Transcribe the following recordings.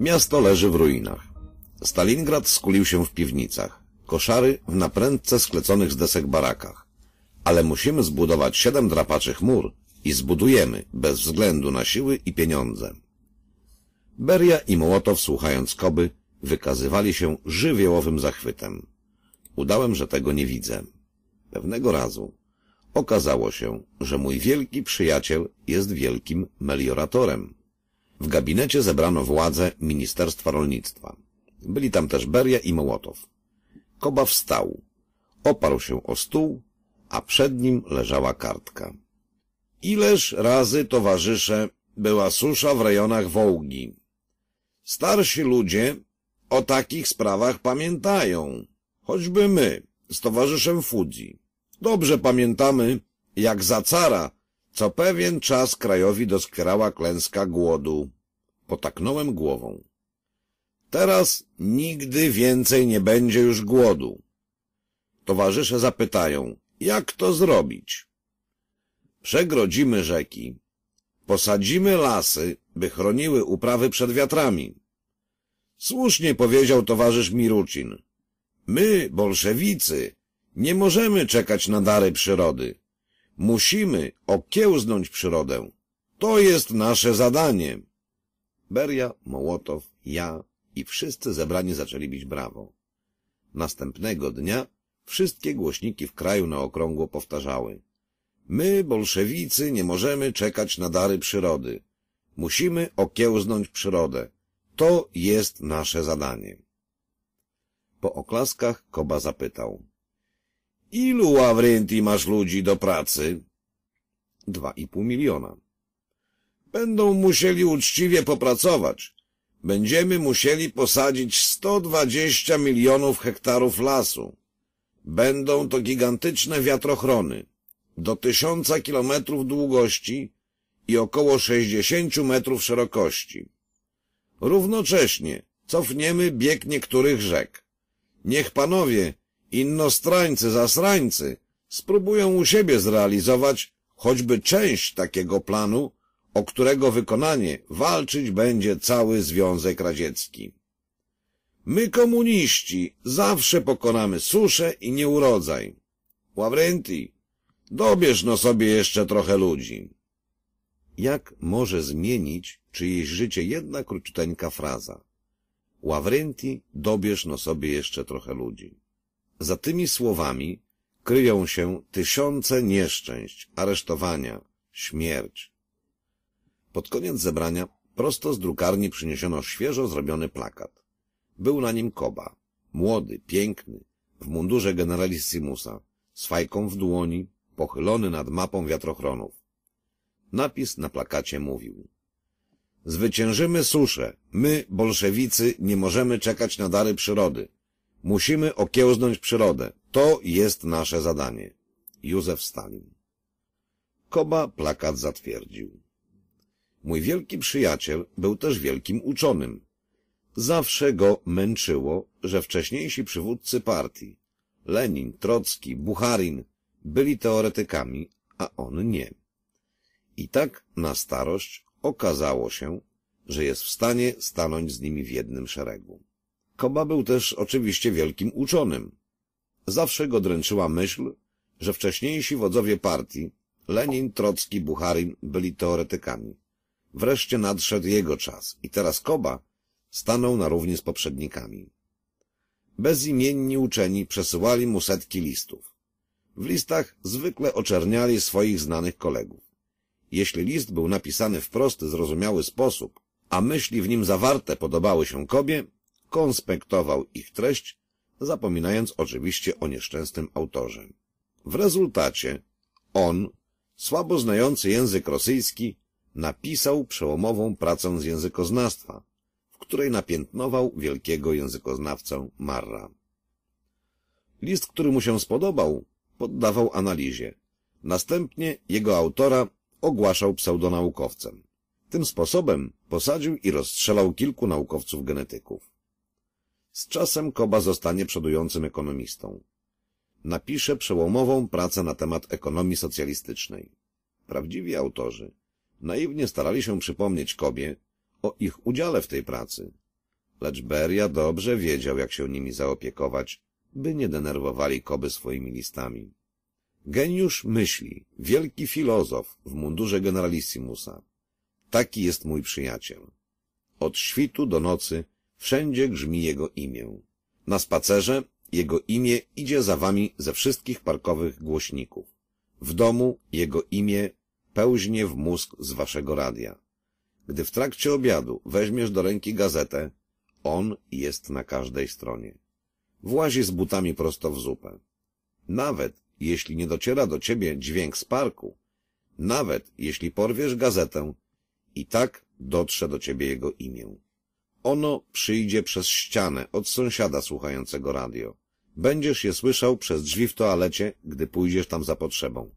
Miasto leży w ruinach. Stalingrad skulił się w piwnicach, koszary w naprędce skleconych z desek barakach. Ale musimy zbudować siedem drapaczy chmur i zbudujemy, bez względu na siły i pieniądze. Beria i Mołotow, słuchając Koby, wykazywali się żywiołowym zachwytem. Udałem, że tego nie widzę. Pewnego razu, Okazało się, że mój wielki przyjaciel jest wielkim melioratorem. W gabinecie zebrano władze Ministerstwa Rolnictwa. Byli tam też Beria i Mołotow. Koba wstał. Oparł się o stół, a przed nim leżała kartka. Ileż razy, towarzysze, była susza w rejonach Wołgi. Starsi ludzie o takich sprawach pamiętają, choćby my z towarzyszem Fudzi. Dobrze pamiętamy, jak za cara, co pewien czas krajowi doskrała klęska głodu. Potaknąłem głową. Teraz nigdy więcej nie będzie już głodu. Towarzysze zapytają, jak to zrobić? Przegrodzimy rzeki, posadzimy lasy, by chroniły uprawy przed wiatrami. Słusznie powiedział towarzysz Mirucin. My, bolszewicy, nie możemy czekać na dary przyrody. Musimy okiełznąć przyrodę. To jest nasze zadanie. Beria, Mołotow, ja i wszyscy zebrani zaczęli bić brawo. Następnego dnia wszystkie głośniki w kraju na okrągło powtarzały. My, bolszewicy, nie możemy czekać na dary przyrody. Musimy okiełznąć przyrodę. To jest nasze zadanie. Po oklaskach Koba zapytał. Ilu, Ławrynti, masz ludzi do pracy? Dwa i pół miliona. Będą musieli uczciwie popracować. Będziemy musieli posadzić 120 milionów hektarów lasu. Będą to gigantyczne wiatrochrony do tysiąca kilometrów długości i około 60 metrów szerokości. Równocześnie cofniemy bieg niektórych rzek. Niech panowie Innostrańcy, zasrańcy spróbują u siebie zrealizować choćby część takiego planu, o którego wykonanie walczyć będzie cały Związek Radziecki. My, komuniści, zawsze pokonamy suszę i nieurodzaj. Ławrenti, dobierz no sobie jeszcze trochę ludzi. Jak może zmienić czyjeś życie jedna króciuteńka fraza? Ławrenti, dobierz no sobie jeszcze trochę ludzi. Za tymi słowami kryją się tysiące nieszczęść, aresztowania, śmierć. Pod koniec zebrania prosto z drukarni przyniesiono świeżo zrobiony plakat. Był na nim Koba, młody, piękny, w mundurze generalissimusa, z fajką w dłoni, pochylony nad mapą wiatrochronów. Napis na plakacie mówił. Zwyciężymy suszę. My, bolszewicy, nie możemy czekać na dary przyrody. Musimy okiełznąć przyrodę. To jest nasze zadanie. Józef Stalin Koba plakat zatwierdził. Mój wielki przyjaciel był też wielkim uczonym. Zawsze go męczyło, że wcześniejsi przywódcy partii, Lenin, Trocki, Bucharin, byli teoretykami, a on nie. I tak na starość okazało się, że jest w stanie stanąć z nimi w jednym szeregu. Koba był też oczywiście wielkim uczonym. Zawsze go dręczyła myśl, że wcześniejsi wodzowie partii, Lenin, Trocki, Bucharin, byli teoretykami. Wreszcie nadszedł jego czas i teraz Koba stanął na równi z poprzednikami. Bezimienni uczeni przesyłali mu setki listów. W listach zwykle oczerniali swoich znanych kolegów. Jeśli list był napisany w prosty, zrozumiały sposób, a myśli w nim zawarte podobały się kobie, konspektował ich treść, zapominając oczywiście o nieszczęsnym autorze. W rezultacie on, słabo znający język rosyjski, napisał przełomową pracę z językoznawstwa, w której napiętnował wielkiego językoznawcę Marra. List, który mu się spodobał, poddawał analizie. Następnie jego autora ogłaszał pseudonaukowcem. Tym sposobem posadził i rozstrzelał kilku naukowców genetyków. Z czasem Koba zostanie przodującym ekonomistą. Napisze przełomową pracę na temat ekonomii socjalistycznej. Prawdziwi autorzy naiwnie starali się przypomnieć Kobie o ich udziale w tej pracy. Lecz Beria dobrze wiedział, jak się nimi zaopiekować, by nie denerwowali Koby swoimi listami. Geniusz myśli, wielki filozof w mundurze generalissimusa. Taki jest mój przyjaciel. Od świtu do nocy Wszędzie grzmi jego imię. Na spacerze jego imię idzie za wami ze wszystkich parkowych głośników. W domu jego imię pełźnie w mózg z waszego radia. Gdy w trakcie obiadu weźmiesz do ręki gazetę, on jest na każdej stronie. Włazi z butami prosto w zupę. Nawet jeśli nie dociera do ciebie dźwięk z parku, nawet jeśli porwiesz gazetę, i tak dotrze do ciebie jego imię. Ono przyjdzie przez ścianę od sąsiada słuchającego radio. Będziesz je słyszał przez drzwi w toalecie, gdy pójdziesz tam za potrzebą.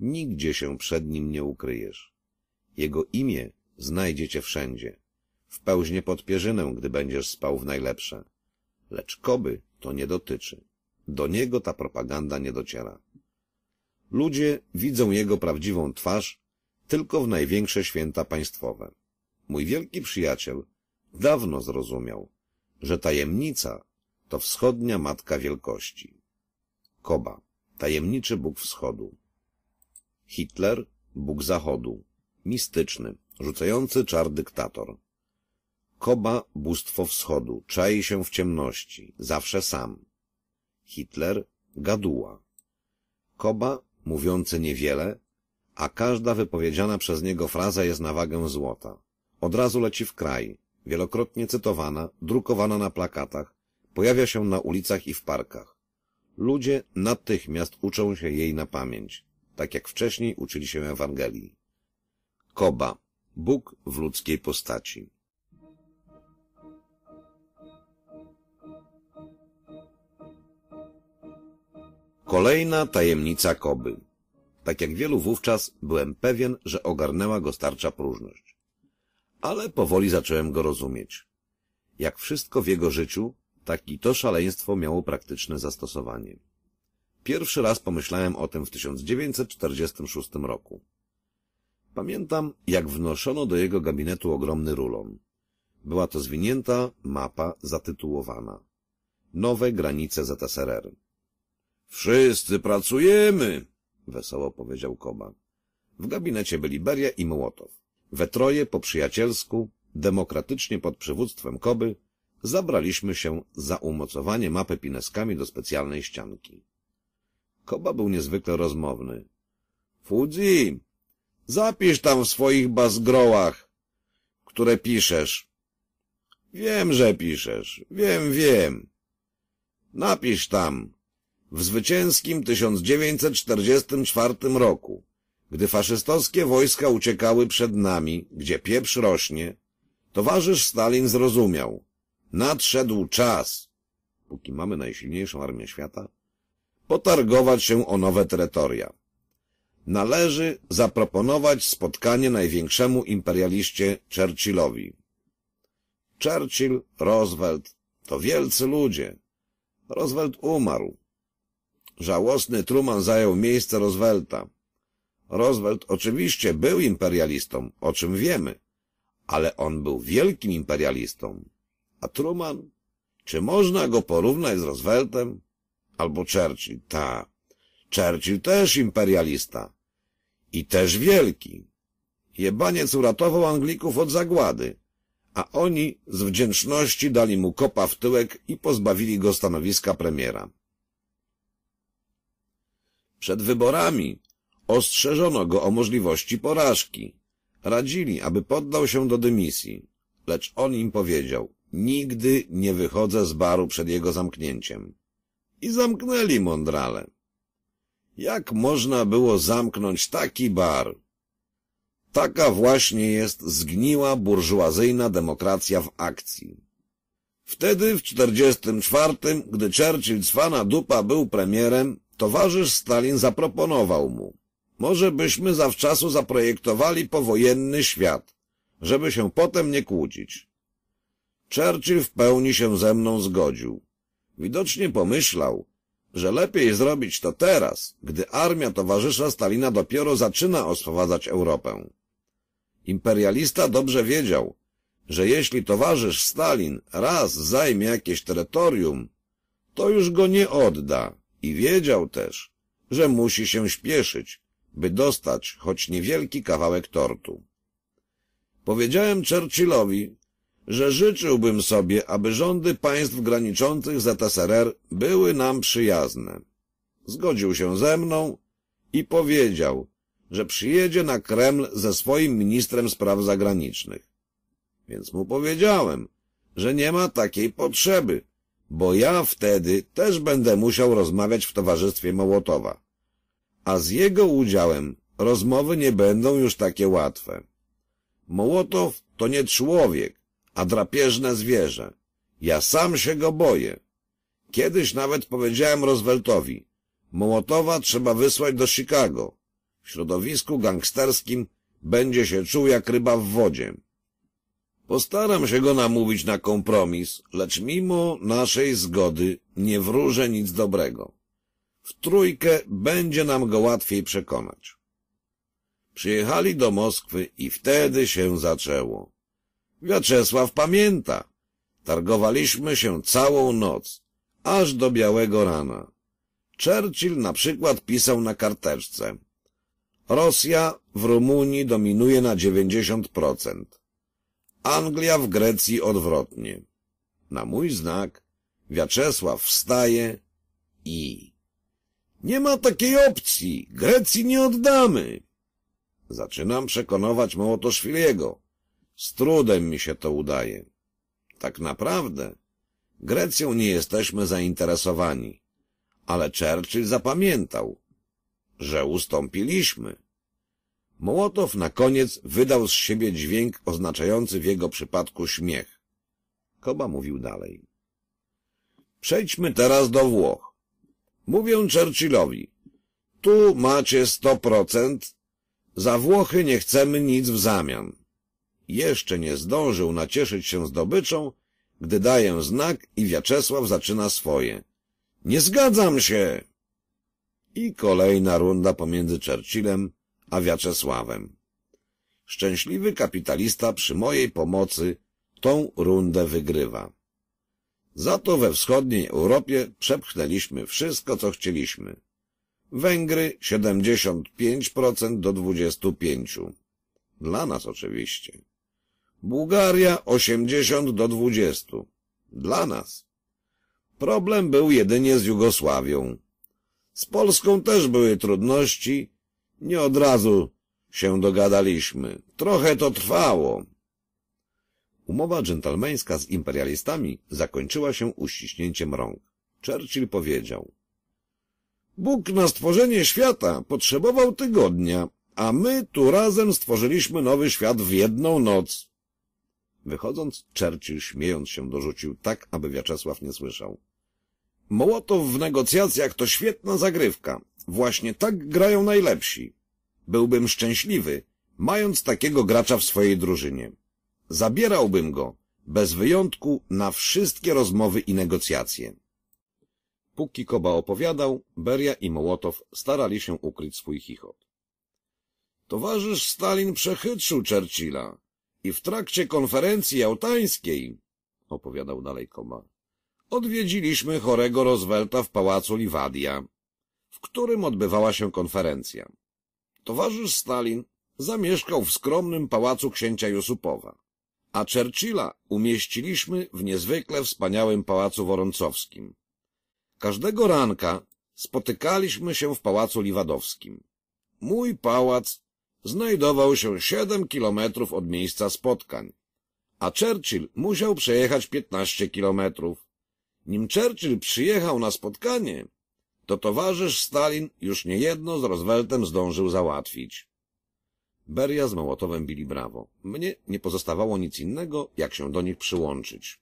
Nigdzie się przed nim nie ukryjesz. Jego imię znajdziecie wszędzie. Wpełźnie pod pierzynę, gdy będziesz spał w najlepsze. Lecz koby to nie dotyczy. Do niego ta propaganda nie dociera. Ludzie widzą jego prawdziwą twarz tylko w największe święta państwowe. Mój wielki przyjaciel dawno zrozumiał, że tajemnica to wschodnia matka wielkości. Koba, tajemniczy Bóg wschodu. Hitler, Bóg zachodu, mistyczny, rzucający czar dyktator. Koba, bóstwo wschodu, czai się w ciemności, zawsze sam. Hitler, gaduła. Koba, mówiący niewiele, a każda wypowiedziana przez niego fraza jest na wagę złota. Od razu leci w kraj, wielokrotnie cytowana, drukowana na plakatach, pojawia się na ulicach i w parkach. Ludzie natychmiast uczą się jej na pamięć, tak jak wcześniej uczyli się Ewangelii. Koba. Bóg w ludzkiej postaci. Kolejna tajemnica Koby. Tak jak wielu wówczas, byłem pewien, że ogarnęła go starcza próżność ale powoli zacząłem go rozumieć. Jak wszystko w jego życiu, tak i to szaleństwo miało praktyczne zastosowanie. Pierwszy raz pomyślałem o tym w 1946 roku. Pamiętam, jak wnoszono do jego gabinetu ogromny rulon. Była to zwinięta mapa zatytułowana Nowe granice ZSRR. Wszyscy pracujemy, wesoło powiedział Koba. W gabinecie byli Beria i Mołotow. We troje po przyjacielsku, demokratycznie pod przywództwem Koby, zabraliśmy się za umocowanie mapy pineskami do specjalnej ścianki. Koba był niezwykle rozmowny. — Fudzi, zapisz tam w swoich bazgrołach, które piszesz. — Wiem, że piszesz. Wiem, wiem. Napisz tam. W zwycięskim 1944 roku. Gdy faszystowskie wojska uciekały przed nami, gdzie pieprz rośnie, towarzysz Stalin zrozumiał. Nadszedł czas, póki mamy najsilniejszą armię świata, potargować się o nowe terytoria. Należy zaproponować spotkanie największemu imperialiście Churchillowi. Churchill, Roosevelt to wielcy ludzie. Roosevelt umarł. Żałosny Truman zajął miejsce Roosevelta. Roosevelt oczywiście był imperialistą, o czym wiemy, ale on był wielkim imperialistą. A Truman? Czy można go porównać z Rooseveltem? Albo Churchill, ta. Churchill też imperialista. I też wielki. Jebaniec uratował Anglików od zagłady, a oni z wdzięczności dali mu kopa w tyłek i pozbawili go stanowiska premiera. Przed wyborami Ostrzeżono go o możliwości porażki. Radzili, aby poddał się do dymisji. Lecz on im powiedział, nigdy nie wychodzę z baru przed jego zamknięciem. I zamknęli mądrale. Jak można było zamknąć taki bar? Taka właśnie jest zgniła burżuazyjna demokracja w akcji. Wtedy, w 44, gdy Churchill z dupa był premierem, towarzysz Stalin zaproponował mu może byśmy zawczasu zaprojektowali powojenny świat, żeby się potem nie kłócić. Churchill w pełni się ze mną zgodził. Widocznie pomyślał, że lepiej zrobić to teraz, gdy armia towarzysza Stalina dopiero zaczyna oswobadzać Europę. Imperialista dobrze wiedział, że jeśli towarzysz Stalin raz zajmie jakieś terytorium, to już go nie odda i wiedział też, że musi się śpieszyć, by dostać choć niewielki kawałek tortu. Powiedziałem Churchillowi, że życzyłbym sobie, aby rządy państw graniczących z ZSRR były nam przyjazne. Zgodził się ze mną i powiedział, że przyjedzie na Kreml ze swoim ministrem spraw zagranicznych. Więc mu powiedziałem, że nie ma takiej potrzeby, bo ja wtedy też będę musiał rozmawiać w towarzystwie Mołotowa a z jego udziałem rozmowy nie będą już takie łatwe. Mołotow to nie człowiek, a drapieżne zwierzę. Ja sam się go boję. Kiedyś nawet powiedziałem Rooseveltowi, Mołotowa trzeba wysłać do Chicago. W środowisku gangsterskim będzie się czuł jak ryba w wodzie. Postaram się go namówić na kompromis, lecz mimo naszej zgody nie wróżę nic dobrego w trójkę będzie nam go łatwiej przekonać. Przyjechali do Moskwy i wtedy się zaczęło. Wiaczesław pamięta. Targowaliśmy się całą noc, aż do białego rana. Churchill na przykład pisał na karteczce. Rosja w Rumunii dominuje na 90%. Anglia w Grecji odwrotnie. Na mój znak Wiaczesław wstaje i... Nie ma takiej opcji. Grecji nie oddamy. Zaczynam przekonywać Mołotoszwiliego. Z trudem mi się to udaje. Tak naprawdę Grecją nie jesteśmy zainteresowani. Ale Churchill zapamiętał, że ustąpiliśmy. Mołotow na koniec wydał z siebie dźwięk oznaczający w jego przypadku śmiech. Koba mówił dalej. Przejdźmy teraz do Włoch. Mówię Churchillowi, tu macie sto procent, za Włochy nie chcemy nic w zamian. Jeszcze nie zdążył nacieszyć się zdobyczą, gdy daję znak i Wiaczesław zaczyna swoje. Nie zgadzam się! I kolejna runda pomiędzy Churchillem a Wiaczesławem. Szczęśliwy kapitalista przy mojej pomocy tą rundę wygrywa. Za to we wschodniej Europie przepchnęliśmy wszystko, co chcieliśmy. Węgry 75% do 25%. Dla nas oczywiście. Bułgaria 80 do 20. Dla nas. Problem był jedynie z Jugosławią. Z Polską też były trudności. Nie od razu się dogadaliśmy. Trochę to trwało. Umowa dżentelmeńska z imperialistami zakończyła się uściśnięciem rąk. Churchill powiedział. Bóg na stworzenie świata potrzebował tygodnia, a my tu razem stworzyliśmy nowy świat w jedną noc. Wychodząc, Churchill śmiejąc się dorzucił tak, aby Wiaczesław nie słyszał. Mołotow w negocjacjach to świetna zagrywka. Właśnie tak grają najlepsi. Byłbym szczęśliwy, mając takiego gracza w swojej drużynie. Zabierałbym go, bez wyjątku, na wszystkie rozmowy i negocjacje. Póki Koba opowiadał, Beria i Mołotow starali się ukryć swój chichot. Towarzysz Stalin przechytrzył Churchilla i w trakcie konferencji jałtańskiej, opowiadał dalej Koba, odwiedziliśmy chorego Roosevelta w pałacu Liwadia, w którym odbywała się konferencja. Towarzysz Stalin zamieszkał w skromnym pałacu księcia Jusupowa a Churchilla umieściliśmy w niezwykle wspaniałym pałacu worącowskim. Każdego ranka spotykaliśmy się w pałacu Liwadowskim. Mój pałac znajdował się siedem kilometrów od miejsca spotkań, a Churchill musiał przejechać piętnaście kilometrów. Nim Churchill przyjechał na spotkanie, to towarzysz Stalin już niejedno z Rooseveltem zdążył załatwić. Beria z Mołotowem bili brawo. Mnie nie pozostawało nic innego, jak się do nich przyłączyć.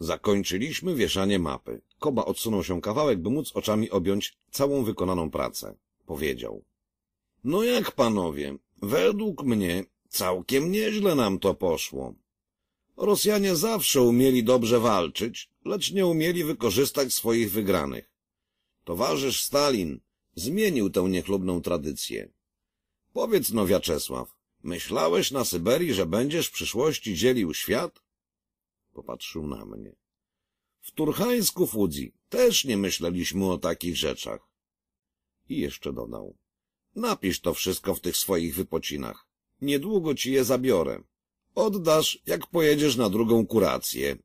Zakończyliśmy wieszanie mapy. Koba odsunął się kawałek, by móc oczami objąć całą wykonaną pracę. Powiedział. No jak panowie, według mnie całkiem nieźle nam to poszło. Rosjanie zawsze umieli dobrze walczyć, lecz nie umieli wykorzystać swoich wygranych. Towarzysz Stalin zmienił tę niechlubną tradycję. Powiedz no, Wiaczesław, myślałeś na Syberii, że będziesz w przyszłości dzielił świat? Popatrzył na mnie. W Turchańsku Fudzi, też nie myśleliśmy o takich rzeczach. I jeszcze dodał. Napisz to wszystko w tych swoich wypocinach. Niedługo ci je zabiorę. Oddasz, jak pojedziesz na drugą kurację.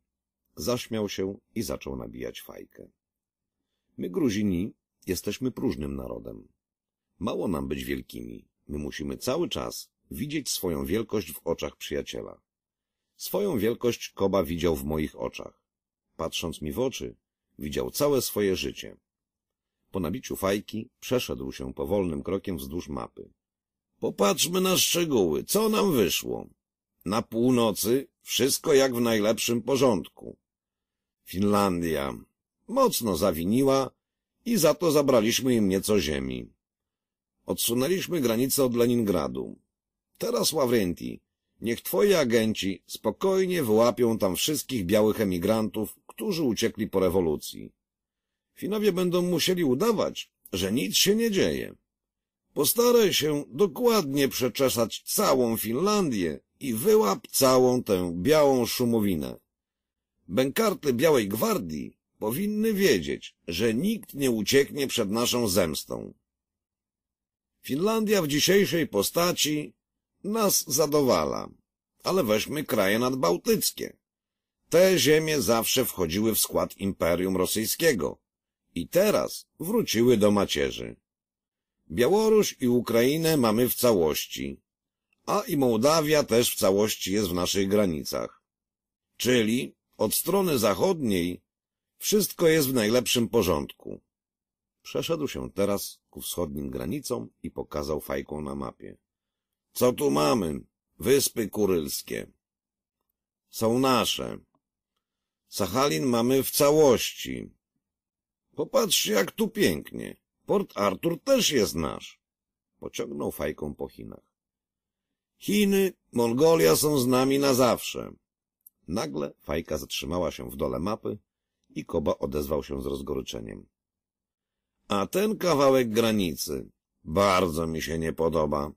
Zaśmiał się i zaczął nabijać fajkę. My, Gruzini, jesteśmy próżnym narodem. Mało nam być wielkimi. My musimy cały czas widzieć swoją wielkość w oczach przyjaciela. Swoją wielkość Koba widział w moich oczach. Patrząc mi w oczy, widział całe swoje życie. Po nabiciu fajki przeszedł się powolnym krokiem wzdłuż mapy. Popatrzmy na szczegóły. Co nam wyszło? Na północy wszystko jak w najlepszym porządku. Finlandia mocno zawiniła i za to zabraliśmy im nieco ziemi. Odsunęliśmy granicę od Leningradu. Teraz, Ławrenti, niech twoi agenci spokojnie wyłapią tam wszystkich białych emigrantów, którzy uciekli po rewolucji. Finowie będą musieli udawać, że nic się nie dzieje. Postaraj się dokładnie przeczesać całą Finlandię i wyłap całą tę białą szumowinę. Bękarty Białej Gwardii powinny wiedzieć, że nikt nie ucieknie przed naszą zemstą. Finlandia w dzisiejszej postaci nas zadowala, ale weźmy kraje nadbałtyckie. Te ziemie zawsze wchodziły w skład Imperium Rosyjskiego i teraz wróciły do macierzy. Białoruś i Ukrainę mamy w całości, a i Mołdawia też w całości jest w naszych granicach. Czyli od strony zachodniej wszystko jest w najlepszym porządku. Przeszedł się teraz ku wschodnim granicom i pokazał fajką na mapie. — Co tu mamy? Wyspy Kurylskie. — Są nasze. Sachalin mamy w całości. Popatrzcie, jak tu pięknie. Port Artur też jest nasz. Pociągnął fajką po Chinach. Chiny, Mongolia są z nami na zawsze. Nagle fajka zatrzymała się w dole mapy i Koba odezwał się z rozgoryczeniem. A ten kawałek granicy bardzo mi się nie podoba.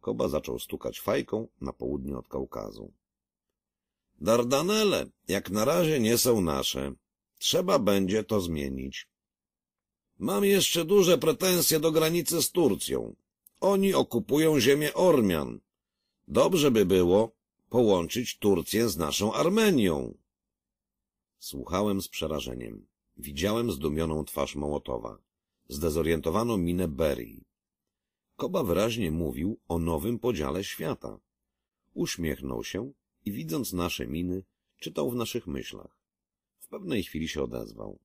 Koba zaczął stukać fajką na południe od Kaukazu. Dardanele jak na razie nie są nasze. Trzeba będzie to zmienić. Mam jeszcze duże pretensje do granicy z Turcją. Oni okupują ziemię Ormian. Dobrze by było połączyć Turcję z naszą Armenią. Słuchałem z przerażeniem. Widziałem zdumioną twarz Mołotowa, zdezorientowaną minę Berry. Koba wyraźnie mówił o nowym podziale świata. Uśmiechnął się i widząc nasze miny, czytał w naszych myślach. W pewnej chwili się odezwał.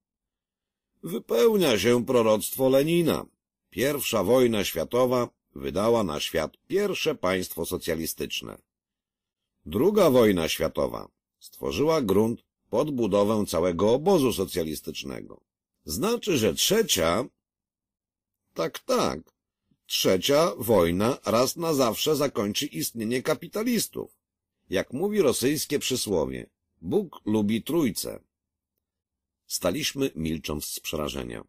Wypełnia się proroctwo Lenina. Pierwsza wojna światowa wydała na świat pierwsze państwo socjalistyczne. Druga wojna światowa stworzyła grunt pod budowę całego obozu socjalistycznego. Znaczy, że trzecia... Tak, tak. Trzecia wojna raz na zawsze zakończy istnienie kapitalistów. Jak mówi rosyjskie przysłowie, Bóg lubi trójce. Staliśmy milcząc z przerażenia.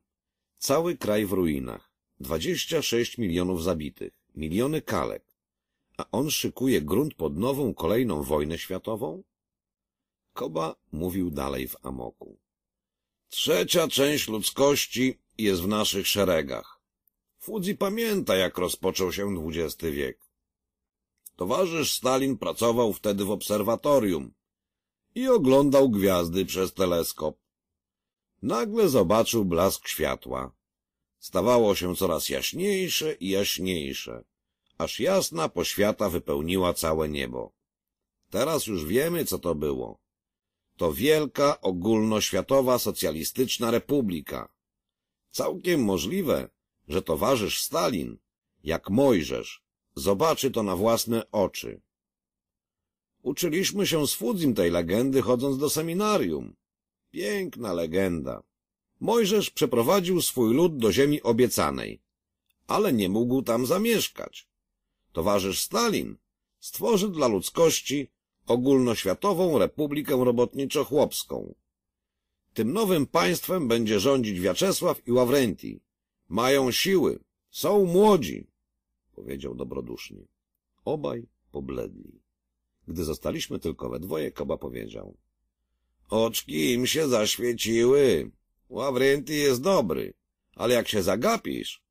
Cały kraj w ruinach. dwadzieścia sześć milionów zabitych, miliony kalek. A on szykuje grunt pod nową, kolejną wojnę światową? Koba mówił dalej w amoku. Trzecia część ludzkości jest w naszych szeregach. Fudzi pamięta, jak rozpoczął się XX wiek. Towarzysz Stalin pracował wtedy w obserwatorium i oglądał gwiazdy przez teleskop. Nagle zobaczył blask światła. Stawało się coraz jaśniejsze i jaśniejsze, aż jasna poświata wypełniła całe niebo. Teraz już wiemy, co to było to wielka ogólnoświatowa socjalistyczna republika. Całkiem możliwe, że towarzysz Stalin, jak Mojżesz, zobaczy to na własne oczy. Uczyliśmy się z Fudzim tej legendy chodząc do seminarium. Piękna legenda. Mojżesz przeprowadził swój lud do ziemi obiecanej, ale nie mógł tam zamieszkać. Towarzysz Stalin stworzy dla ludzkości Ogólnoświatową Republikę Robotniczo-Chłopską. Tym nowym państwem będzie rządzić Wiaczesław i Ławrenti. Mają siły, są młodzi, powiedział dobrodusznie. Obaj pobledli. Gdy zostaliśmy tylko we dwoje, Koba powiedział. Oczki im się zaświeciły. Ławrenty jest dobry, ale jak się zagapisz,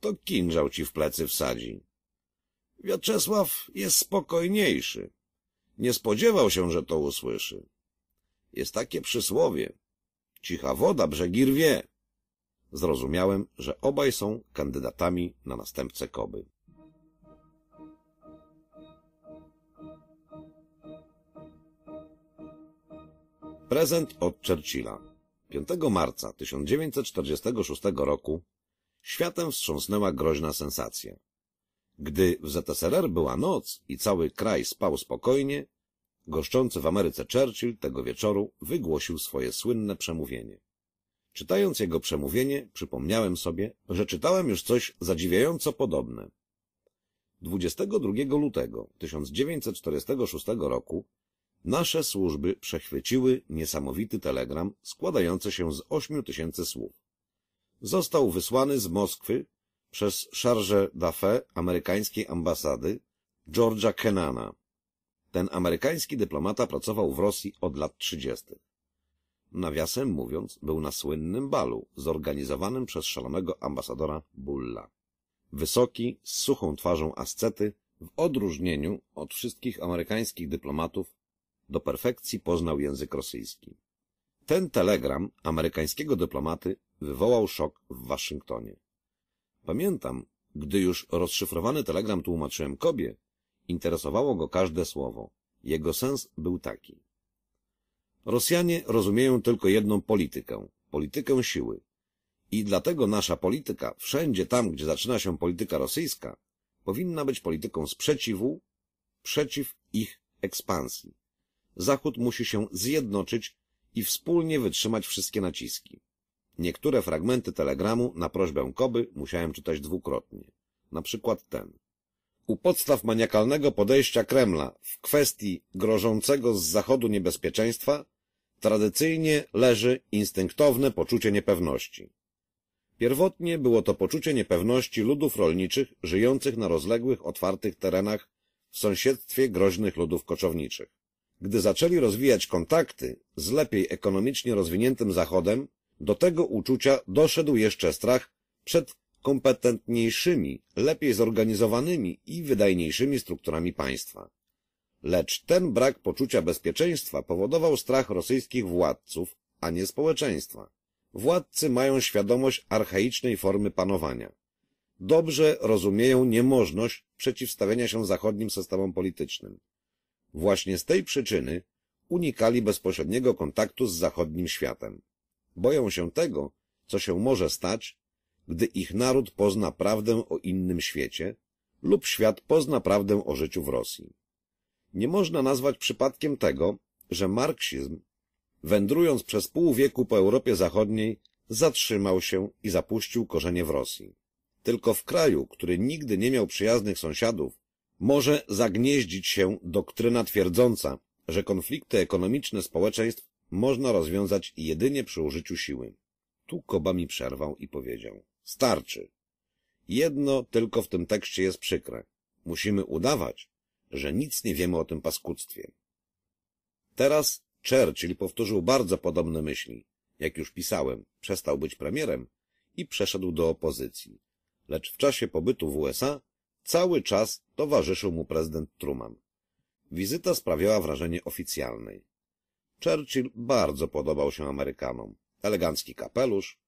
to kinżał ci w plecy wsadzi. Wiaczesław jest spokojniejszy, nie spodziewał się, że to usłyszy. Jest takie przysłowie. Cicha woda brzegi rwie. Zrozumiałem, że obaj są kandydatami na następcę Koby. Prezent od Churchilla. 5 marca 1946 roku światem wstrząsnęła groźna sensacja. Gdy w ZSRR była noc i cały kraj spał spokojnie, goszczący w Ameryce Churchill tego wieczoru wygłosił swoje słynne przemówienie. Czytając jego przemówienie, przypomniałem sobie, że czytałem już coś zadziwiająco podobne. 22 lutego 1946 roku nasze służby przechwyciły niesamowity telegram składający się z 8 tysięcy słów. Został wysłany z Moskwy przez Charge d'Affaires amerykańskiej ambasady Georgia Kenana. Ten amerykański dyplomata pracował w Rosji od lat 30. Nawiasem mówiąc, był na słynnym balu zorganizowanym przez szalonego ambasadora Bulla. Wysoki, z suchą twarzą ascety, w odróżnieniu od wszystkich amerykańskich dyplomatów, do perfekcji poznał język rosyjski. Ten telegram amerykańskiego dyplomaty wywołał szok w Waszyngtonie. Pamiętam, gdy już rozszyfrowany telegram tłumaczyłem kobie, interesowało go każde słowo. Jego sens był taki. Rosjanie rozumieją tylko jedną politykę, politykę siły. I dlatego nasza polityka, wszędzie tam, gdzie zaczyna się polityka rosyjska, powinna być polityką sprzeciwu, przeciw ich ekspansji. Zachód musi się zjednoczyć i wspólnie wytrzymać wszystkie naciski. Niektóre fragmenty telegramu na prośbę Koby musiałem czytać dwukrotnie. Na przykład ten. U podstaw maniakalnego podejścia Kremla w kwestii grożącego z zachodu niebezpieczeństwa tradycyjnie leży instynktowne poczucie niepewności. Pierwotnie było to poczucie niepewności ludów rolniczych żyjących na rozległych, otwartych terenach w sąsiedztwie groźnych ludów koczowniczych. Gdy zaczęli rozwijać kontakty z lepiej ekonomicznie rozwiniętym Zachodem, do tego uczucia doszedł jeszcze strach przed kompetentniejszymi, lepiej zorganizowanymi i wydajniejszymi strukturami państwa. Lecz ten brak poczucia bezpieczeństwa powodował strach rosyjskich władców, a nie społeczeństwa. Władcy mają świadomość archaicznej formy panowania. Dobrze rozumieją niemożność przeciwstawienia się zachodnim systemom politycznym. Właśnie z tej przyczyny unikali bezpośredniego kontaktu z zachodnim światem. Boją się tego, co się może stać, gdy ich naród pozna prawdę o innym świecie lub świat pozna prawdę o życiu w Rosji. Nie można nazwać przypadkiem tego, że marksizm, wędrując przez pół wieku po Europie Zachodniej, zatrzymał się i zapuścił korzenie w Rosji. Tylko w kraju, który nigdy nie miał przyjaznych sąsiadów, może zagnieździć się doktryna twierdząca, że konflikty ekonomiczne społeczeństw można rozwiązać jedynie przy użyciu siły. Tu Koba mi przerwał i powiedział. Starczy. Jedno tylko w tym tekście jest przykre. Musimy udawać, że nic nie wiemy o tym paskudztwie. Teraz Churchill powtórzył bardzo podobne myśli. Jak już pisałem, przestał być premierem i przeszedł do opozycji. Lecz w czasie pobytu w USA cały czas towarzyszył mu prezydent Truman. Wizyta sprawiała wrażenie oficjalnej. Churchill bardzo podobał się Amerykanom. Elegancki kapelusz,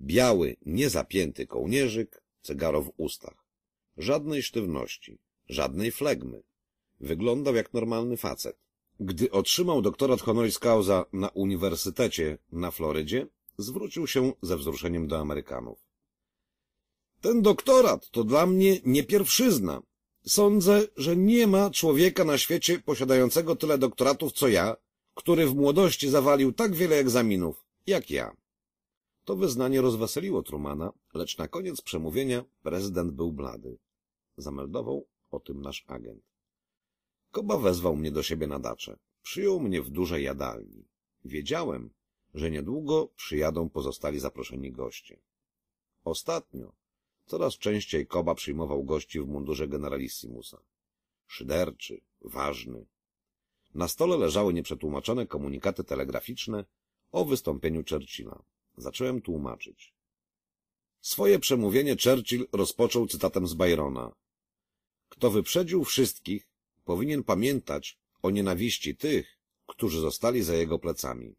biały, niezapięty kołnierzyk, cygaro w ustach. Żadnej sztywności, żadnej flegmy. Wyglądał jak normalny facet. Gdy otrzymał doktorat honoris causa na uniwersytecie na Florydzie, zwrócił się ze wzruszeniem do Amerykanów. Ten doktorat to dla mnie nie pierwszyzna. Sądzę, że nie ma człowieka na świecie posiadającego tyle doktoratów co ja który w młodości zawalił tak wiele egzaminów, jak ja. To wyznanie rozweseliło Trumana, lecz na koniec przemówienia prezydent był blady. Zameldował o tym nasz agent. Koba wezwał mnie do siebie na dacze. Przyjął mnie w dużej jadalni. Wiedziałem, że niedługo przyjadą pozostali zaproszeni goście. Ostatnio coraz częściej Koba przyjmował gości w mundurze generalissimusa. Szyderczy, ważny, na stole leżały nieprzetłumaczone komunikaty telegraficzne o wystąpieniu Churchilla. Zacząłem tłumaczyć. Swoje przemówienie Churchill rozpoczął cytatem z Byrona. Kto wyprzedził wszystkich, powinien pamiętać o nienawiści tych, którzy zostali za jego plecami.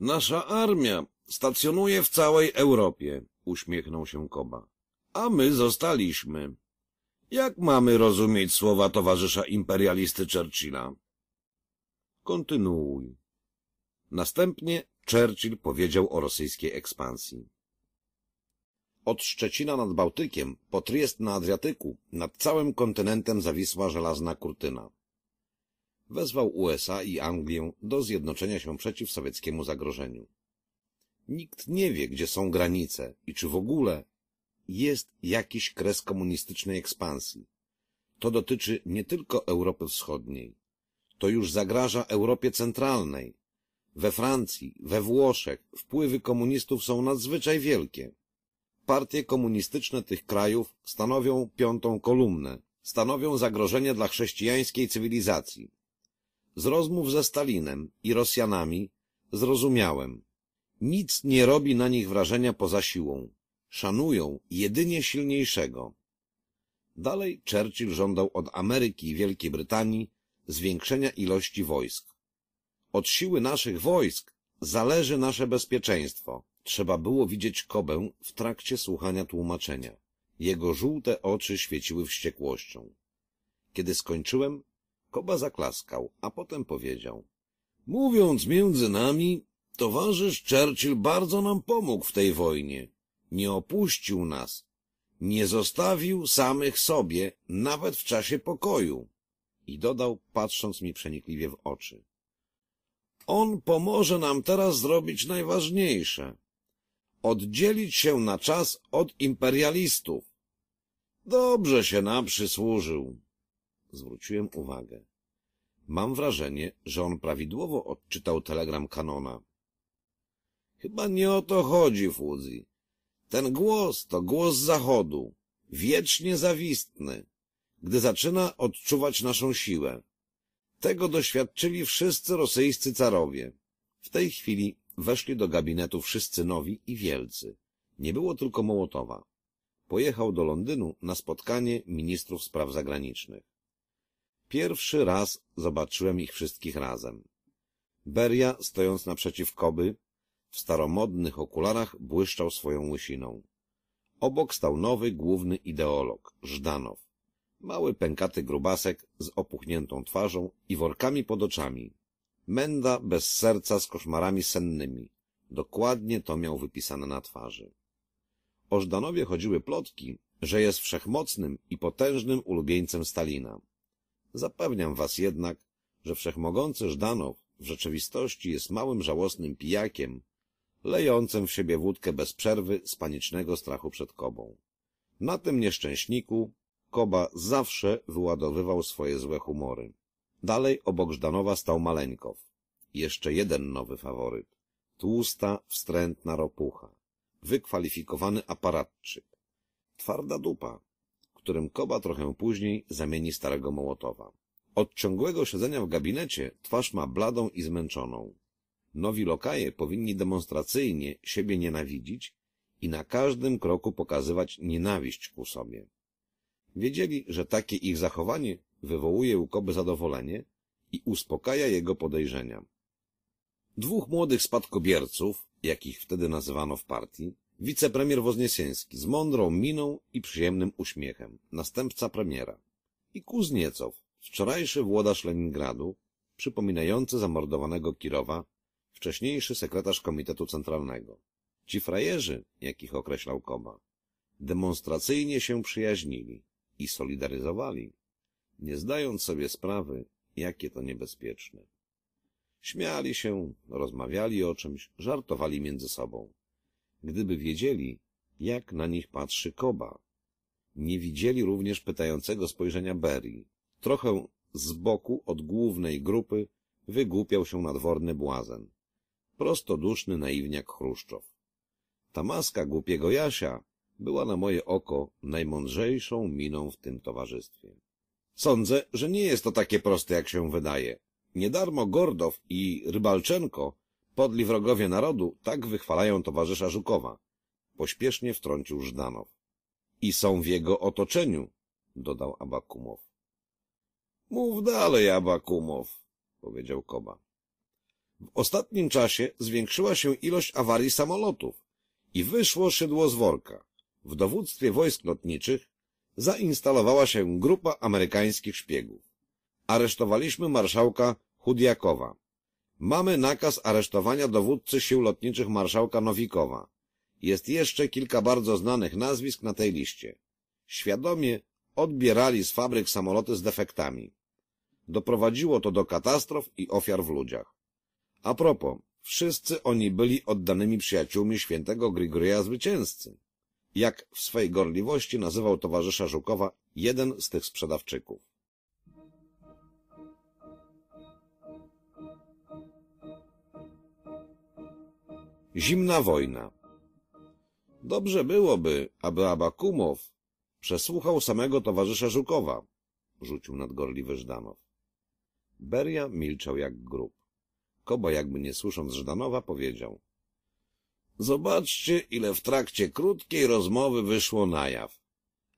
Nasza armia stacjonuje w całej Europie, uśmiechnął się Koba. A my zostaliśmy. Jak mamy rozumieć słowa towarzysza imperialisty Churchilla? Kontynuuj. Następnie Churchill powiedział o rosyjskiej ekspansji. Od Szczecina nad Bałtykiem, po Triest na Adriatyku, nad całym kontynentem zawisła żelazna kurtyna. Wezwał USA i Anglię do zjednoczenia się przeciw sowieckiemu zagrożeniu. Nikt nie wie, gdzie są granice i czy w ogóle jest jakiś kres komunistycznej ekspansji. To dotyczy nie tylko Europy Wschodniej to już zagraża Europie Centralnej. We Francji, we Włoszech wpływy komunistów są nadzwyczaj wielkie. Partie komunistyczne tych krajów stanowią piątą kolumnę, stanowią zagrożenie dla chrześcijańskiej cywilizacji. Z rozmów ze Stalinem i Rosjanami zrozumiałem. Nic nie robi na nich wrażenia poza siłą. Szanują jedynie silniejszego. Dalej Churchill żądał od Ameryki i Wielkiej Brytanii zwiększenia ilości wojsk. Od siły naszych wojsk zależy nasze bezpieczeństwo. Trzeba było widzieć Kobę w trakcie słuchania tłumaczenia. Jego żółte oczy świeciły wściekłością. Kiedy skończyłem, Koba zaklaskał, a potem powiedział. Mówiąc między nami, towarzysz Churchill bardzo nam pomógł w tej wojnie. Nie opuścił nas. Nie zostawił samych sobie, nawet w czasie pokoju i dodał, patrząc mi przenikliwie w oczy. On pomoże nam teraz zrobić najważniejsze. Oddzielić się na czas od imperialistów. Dobrze się nam przysłużył. Zwróciłem uwagę. Mam wrażenie, że on prawidłowo odczytał telegram kanona. Chyba nie o to chodzi, Fuzji. Ten głos to głos zachodu, wiecznie zawistny gdy zaczyna odczuwać naszą siłę. Tego doświadczyli wszyscy rosyjscy carowie. W tej chwili weszli do gabinetu wszyscy nowi i wielcy. Nie było tylko Mołotowa. Pojechał do Londynu na spotkanie ministrów spraw zagranicznych. Pierwszy raz zobaczyłem ich wszystkich razem. Beria, stojąc naprzeciw Koby, w staromodnych okularach błyszczał swoją łysiną. Obok stał nowy, główny ideolog, Żdanow. Mały, pękaty grubasek z opuchniętą twarzą i workami pod oczami. Menda bez serca z koszmarami sennymi. Dokładnie to miał wypisane na twarzy. O Żdanowie chodziły plotki, że jest wszechmocnym i potężnym ulubieńcem Stalina. Zapewniam was jednak, że wszechmogący Żdanow w rzeczywistości jest małym żałosnym pijakiem, lejącym w siebie wódkę bez przerwy z panicznego strachu przed Kobą. Na tym nieszczęśniku Koba zawsze wyładowywał swoje złe humory. Dalej obok Żdanowa stał Maleńkow. Jeszcze jeden nowy faworyt. Tłusta, wstrętna ropucha. Wykwalifikowany aparatczyk. Twarda dupa, którym Koba trochę później zamieni starego Mołotowa. Od ciągłego siedzenia w gabinecie twarz ma bladą i zmęczoną. Nowi lokaje powinni demonstracyjnie siebie nienawidzić i na każdym kroku pokazywać nienawiść ku sobie. Wiedzieli, że takie ich zachowanie wywołuje u Koby zadowolenie i uspokaja jego podejrzenia. Dwóch młodych spadkobierców, jakich wtedy nazywano w partii, wicepremier Wozniesieński z mądrą miną i przyjemnym uśmiechem, następca premiera, i Kuzniecow, wczorajszy włodarz Leningradu, przypominający zamordowanego Kirowa, wcześniejszy sekretarz Komitetu Centralnego. Ci frajerzy, jakich określał Koba, demonstracyjnie się przyjaźnili i solidaryzowali, nie zdając sobie sprawy, jakie to niebezpieczne. Śmiali się, rozmawiali o czymś, żartowali między sobą. Gdyby wiedzieli, jak na nich patrzy Koba. Nie widzieli również pytającego spojrzenia Berry. Trochę z boku od głównej grupy wygłupiał się nadworny błazen. Prostoduszny naiwniak Chruszczow. Ta maska głupiego Jasia była na moje oko najmądrzejszą miną w tym towarzystwie. Sądzę, że nie jest to takie proste, jak się wydaje. Niedarmo Gordow i Rybalczenko, podli wrogowie narodu, tak wychwalają towarzysza Żukowa. Pośpiesznie wtrącił Żdanow. I są w jego otoczeniu, dodał Abakumow. Mów dalej, Abakumow, powiedział Koba. W ostatnim czasie zwiększyła się ilość awarii samolotów i wyszło szydło z worka w dowództwie wojsk lotniczych zainstalowała się grupa amerykańskich szpiegów. Aresztowaliśmy marszałka Chudiakowa. Mamy nakaz aresztowania dowódcy sił lotniczych marszałka Nowikowa. Jest jeszcze kilka bardzo znanych nazwisk na tej liście. Świadomie odbierali z fabryk samoloty z defektami. Doprowadziło to do katastrof i ofiar w ludziach. A propos, wszyscy oni byli oddanymi przyjaciółmi świętego Grigoria Zwycięzcy jak w swej gorliwości nazywał towarzysza Żukowa jeden z tych sprzedawczyków. Zimna wojna Dobrze byłoby, aby Abakumow przesłuchał samego towarzysza Żukowa, rzucił nadgorliwy Żdanow. Beria milczał jak grób. Koba jakby nie słysząc Żdanowa, powiedział Zobaczcie, ile w trakcie krótkiej rozmowy wyszło na jaw.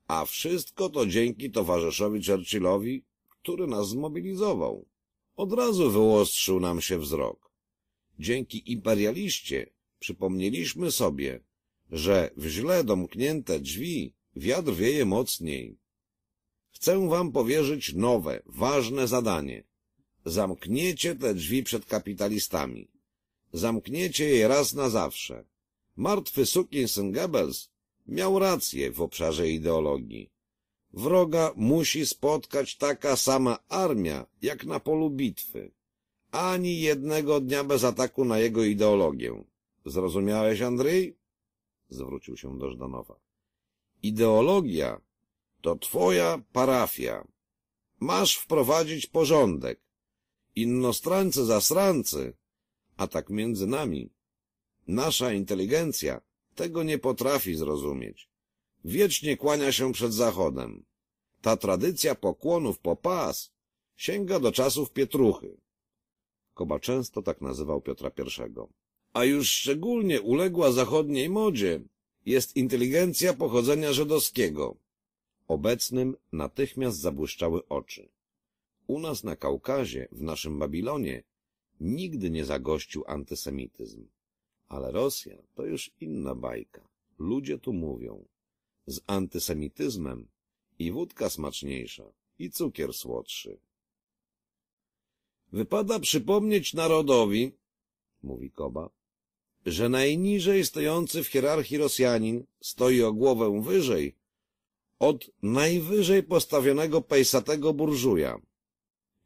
A wszystko to dzięki towarzyszowi Churchillowi, który nas zmobilizował. Od razu wyłostrzył nam się wzrok. Dzięki imperialiście przypomnieliśmy sobie, że w źle domknięte drzwi wiatr wieje mocniej. Chcę wam powierzyć nowe, ważne zadanie. Zamkniecie te drzwi przed kapitalistami. Zamkniecie je raz na zawsze. Martwy sukinsyn Goebbels miał rację w obszarze ideologii. Wroga musi spotkać taka sama armia, jak na polu bitwy. Ani jednego dnia bez ataku na jego ideologię. Zrozumiałeś, Andrzej? Zwrócił się do Żdanowa. Ideologia to twoja parafia. Masz wprowadzić porządek. Innostrańcy zasrancy, a tak między nami, Nasza inteligencja tego nie potrafi zrozumieć. Wiecznie kłania się przed Zachodem. Ta tradycja pokłonów po pas sięga do czasów Pietruchy. Koba często tak nazywał Piotra I. A już szczególnie uległa zachodniej modzie jest inteligencja pochodzenia żydowskiego. Obecnym natychmiast zabłyszczały oczy. U nas na Kaukazie, w naszym Babilonie, nigdy nie zagościł antysemityzm. Ale Rosja to już inna bajka. Ludzie tu mówią. Z antysemityzmem i wódka smaczniejsza, i cukier słodszy. Wypada przypomnieć narodowi, mówi Koba, że najniżej stojący w hierarchii Rosjanin stoi o głowę wyżej od najwyżej postawionego pejsatego burżuja.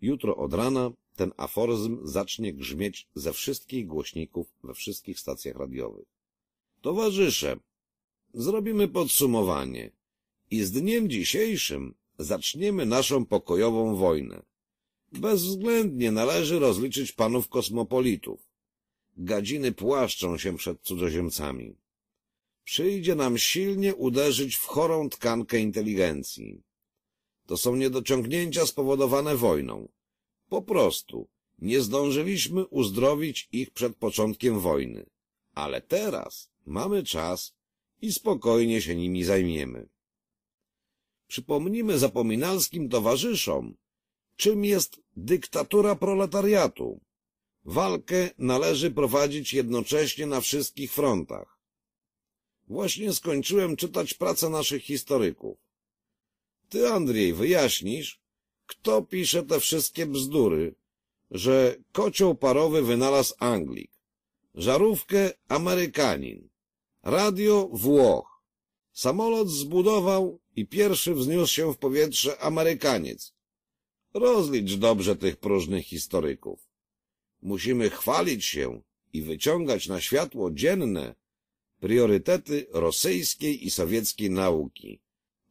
Jutro od rana ten aforyzm zacznie grzmieć ze wszystkich głośników we wszystkich stacjach radiowych. Towarzysze, zrobimy podsumowanie i z dniem dzisiejszym zaczniemy naszą pokojową wojnę. Bezwzględnie należy rozliczyć panów kosmopolitów. Gadziny płaszczą się przed cudzoziemcami. Przyjdzie nam silnie uderzyć w chorą tkankę inteligencji. To są niedociągnięcia spowodowane wojną po prostu nie zdążyliśmy uzdrowić ich przed początkiem wojny, ale teraz mamy czas i spokojnie się nimi zajmiemy. Przypomnimy zapominalskim towarzyszom, czym jest dyktatura proletariatu. Walkę należy prowadzić jednocześnie na wszystkich frontach. Właśnie skończyłem czytać pracę naszych historyków. Ty, Andrzej, wyjaśnisz, kto pisze te wszystkie bzdury, że kocioł parowy wynalazł Anglik, żarówkę Amerykanin, radio Włoch, samolot zbudował i pierwszy wzniósł się w powietrze Amerykaniec. Rozlicz dobrze tych próżnych historyków. Musimy chwalić się i wyciągać na światło dzienne priorytety rosyjskiej i sowieckiej nauki,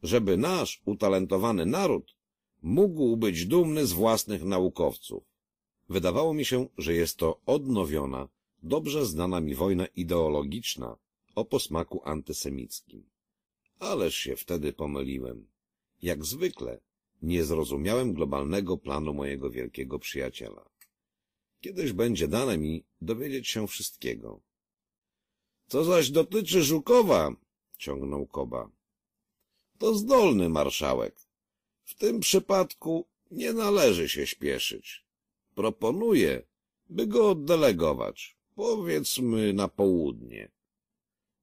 żeby nasz utalentowany naród Mógł być dumny z własnych naukowców. Wydawało mi się, że jest to odnowiona, dobrze znana mi wojna ideologiczna o posmaku antysemickim. Ależ się wtedy pomyliłem. Jak zwykle nie zrozumiałem globalnego planu mojego wielkiego przyjaciela. Kiedyś będzie dane mi dowiedzieć się wszystkiego. Co zaś dotyczy Żukowa, ciągnął Koba, to zdolny marszałek. W tym przypadku nie należy się śpieszyć. Proponuję, by go oddelegować, powiedzmy na południe.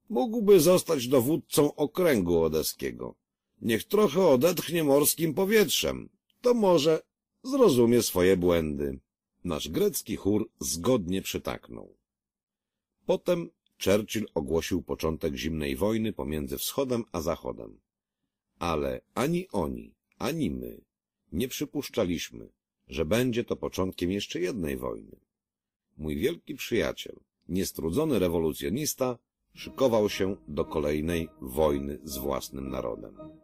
Mógłby zostać dowódcą okręgu odeskiego. Niech trochę odetchnie morskim powietrzem. To może zrozumie swoje błędy. Nasz grecki chór zgodnie przytaknął. Potem Churchill ogłosił początek zimnej wojny pomiędzy wschodem a zachodem. Ale ani oni, ani my nie przypuszczaliśmy, że będzie to początkiem jeszcze jednej wojny. Mój wielki przyjaciel, niestrudzony rewolucjonista, szykował się do kolejnej wojny z własnym narodem.